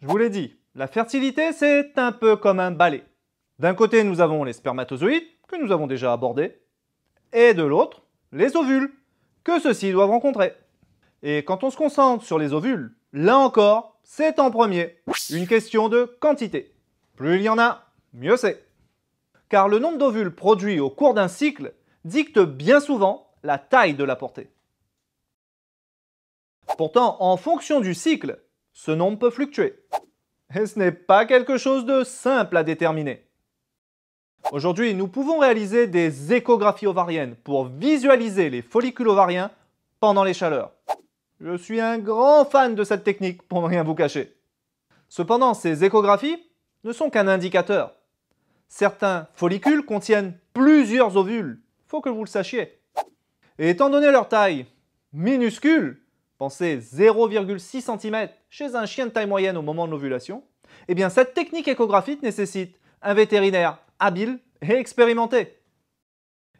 Je vous l'ai dit, la fertilité, c'est un peu comme un balai. D'un côté, nous avons les spermatozoïdes, que nous avons déjà abordés, et de l'autre, les ovules, que ceux-ci doivent rencontrer. Et quand on se concentre sur les ovules, là encore, c'est en premier une question de quantité. Plus il y en a, mieux c'est. Car le nombre d'ovules produits au cours d'un cycle dicte bien souvent la taille de la portée. Pourtant, en fonction du cycle, ce nombre peut fluctuer. Et ce n'est pas quelque chose de simple à déterminer. Aujourd'hui, nous pouvons réaliser des échographies ovariennes pour visualiser les follicules ovariens pendant les chaleurs. Je suis un grand fan de cette technique pour ne rien vous cacher. Cependant, ces échographies ne sont qu'un indicateur. Certains follicules contiennent plusieurs ovules, faut que vous le sachiez. Et étant donné leur taille minuscule, pensez 0,6 cm chez un chien de taille moyenne au moment de l'ovulation, eh bien cette technique échographique nécessite un vétérinaire habile et expérimenté.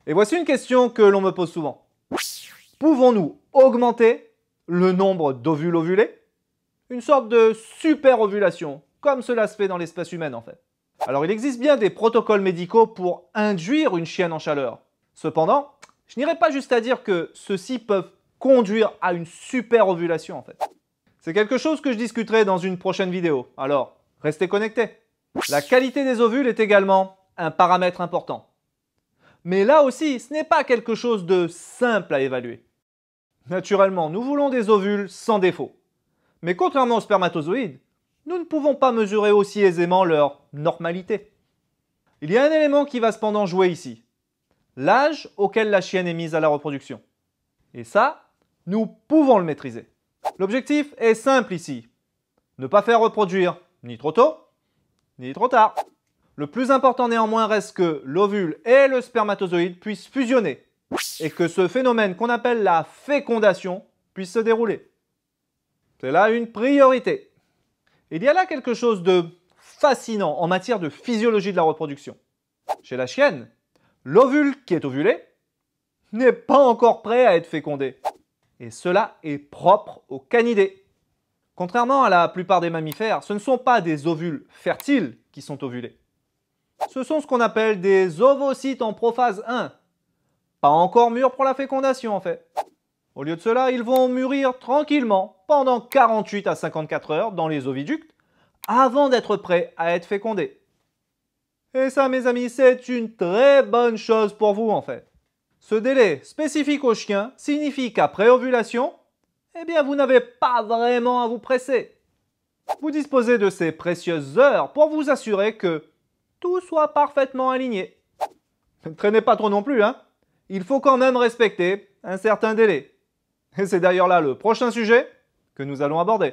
Et voici une question que l'on me pose souvent. Pouvons-nous augmenter le nombre d'ovules ovulés Une sorte de super ovulation, comme cela se fait dans l'espace humaine en fait. Alors il existe bien des protocoles médicaux pour induire une chienne en chaleur. Cependant, je n'irai pas juste à dire que ceux-ci peuvent conduire à une super ovulation en fait. C'est quelque chose que je discuterai dans une prochaine vidéo, alors restez connectés. La qualité des ovules est également un paramètre important. Mais là aussi, ce n'est pas quelque chose de simple à évaluer. Naturellement, nous voulons des ovules sans défaut. Mais contrairement aux spermatozoïdes, nous ne pouvons pas mesurer aussi aisément leur normalité. Il y a un élément qui va cependant jouer ici. L'âge auquel la chienne est mise à la reproduction. Et ça, nous pouvons le maîtriser. L'objectif est simple ici. Ne pas faire reproduire ni trop tôt, ni trop tard. Le plus important néanmoins reste que l'ovule et le spermatozoïde puissent fusionner et que ce phénomène qu'on appelle la fécondation puisse se dérouler. C'est là une priorité. Il y a là quelque chose de fascinant en matière de physiologie de la reproduction. Chez la chienne, l'ovule qui est ovulé n'est pas encore prêt à être fécondé et cela est propre aux canidés. Contrairement à la plupart des mammifères, ce ne sont pas des ovules fertiles qui sont ovulés. Ce sont ce qu'on appelle des ovocytes en prophase 1. Pas encore mûrs pour la fécondation en fait. Au lieu de cela, ils vont mûrir tranquillement pendant 48 à 54 heures dans les oviductes avant d'être prêts à être fécondés. Et ça, mes amis, c'est une très bonne chose pour vous en fait. Ce délai spécifique aux chiens signifie qu'après ovulation, eh bien vous n'avez pas vraiment à vous presser. Vous disposez de ces précieuses heures pour vous assurer que tout soit parfaitement aligné. Ne traînez pas trop non plus, hein Il faut quand même respecter un certain délai. Et c'est d'ailleurs là le prochain sujet que nous allons aborder.